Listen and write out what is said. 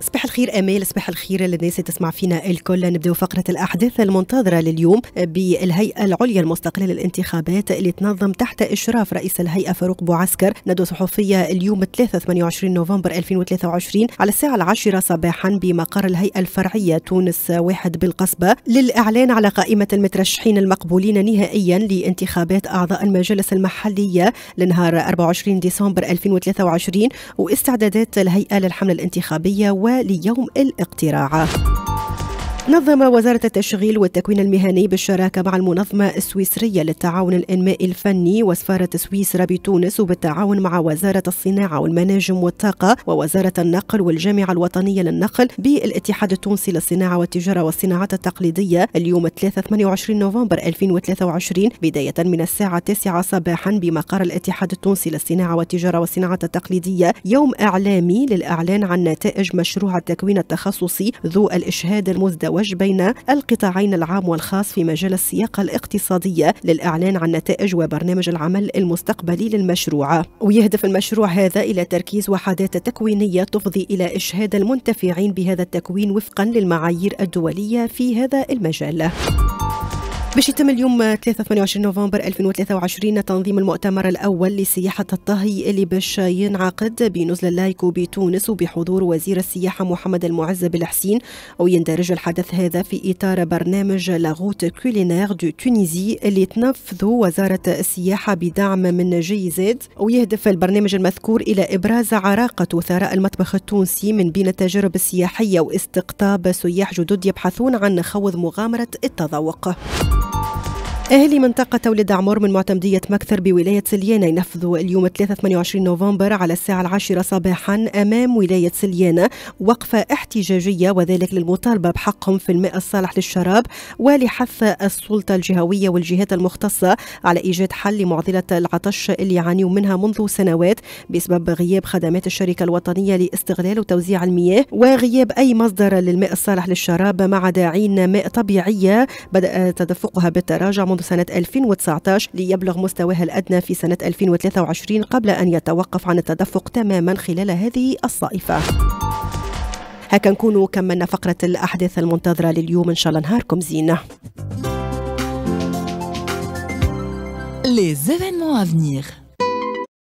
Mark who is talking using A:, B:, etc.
A: صباح الخير امال صباح الخير للناس اللي تسمع فينا الكل نبداو فقره الاحداث المنتظره لليوم بالهيئه العليا المستقله للانتخابات اللي تنظم تحت اشراف رئيس الهيئه فاروق بوعسكر ندوه صحفيه اليوم 3 28 نوفمبر 2023 على الساعه العاشرة صباحا بمقر الهيئه الفرعيه تونس واحد بالقصبه للاعلان على قائمه المترشحين المقبولين نهائيا لانتخابات اعضاء المجالس المحليه لنهار 24 ديسمبر 2023 واستعدادات الهيئه للحمله الانتخابيه العربية وليوم الاقتراع نظم وزارة التشغيل والتكوين المهني بالشراكة مع المنظمة السويسرية للتعاون الإنمائي الفني وسفارة سويسرا بتونس وبالتعاون مع وزارة الصناعة والمناجم والطاقة ووزارة النقل والجامعة الوطنية للنقل بالاتحاد التونسي للصناعة والتجارة والصناعات التقليدية اليوم 3 28 نوفمبر 2023 بداية من الساعة 9 صباحا بمقر الاتحاد التونسي للصناعة والتجارة والصناعات التقليدية يوم إعلامي للإعلان عن نتائج مشروع التكوين التخصصي ذو الإشهاد المزدوج الزواج بين القطاعين العام والخاص في مجال السياقة الاقتصادية للإعلان عن نتائج وبرنامج العمل المستقبلي للمشروع ويهدف المشروع هذا إلى تركيز وحدات تكوينية تفضي إلى إشهاد المنتفعين بهذا التكوين وفقا للمعايير الدولية في هذا المجال باش يتم اليوم 23 نوفمبر 2023 تنظيم المؤتمر الاول لسياحه الطهي اللي باش ينعقد بنزل اللايكو بتونس وبحضور وزير السياحه محمد المعز بالحسين ويندرج الحدث هذا في اطار برنامج لاغوت كولينير دو تونيزي اللي تنفذه وزاره السياحه بدعم من جي زيد ويهدف البرنامج المذكور الى ابراز عراقه وثراء المطبخ التونسي من بين التجارب السياحيه واستقطاب سياح جدد يبحثون عن خوض مغامره التذوق أهلي منطقة تولد عمر من معتمدية مكثر بولاية سليانة ينفذوا اليوم 3 28 نوفمبر على الساعة العاشرة صباحا أمام ولاية سليانة وقفة احتجاجية وذلك للمطالبة بحقهم في الماء الصالح للشراب ولحث السلطة الجهوية والجهات المختصة على إيجاد حل لمعضلة العطش اللي يعانيوا منها منذ سنوات بسبب غياب خدمات الشركة الوطنية لاستغلال وتوزيع المياه وغياب أي مصدر للماء الصالح للشراب مع داعين ماء طبيعية بدأ تدفقها بالتراجع منذ منذ سنة 2019 ليبلغ مستواها الأدنى في سنة 2023 قبل أن يتوقف عن التدفق تماما خلال هذه الصائفة هكا نكون كملنا فقرة الأحداث المنتظرة لليوم إن شاء الله نهاركم زينة Les événements à venir.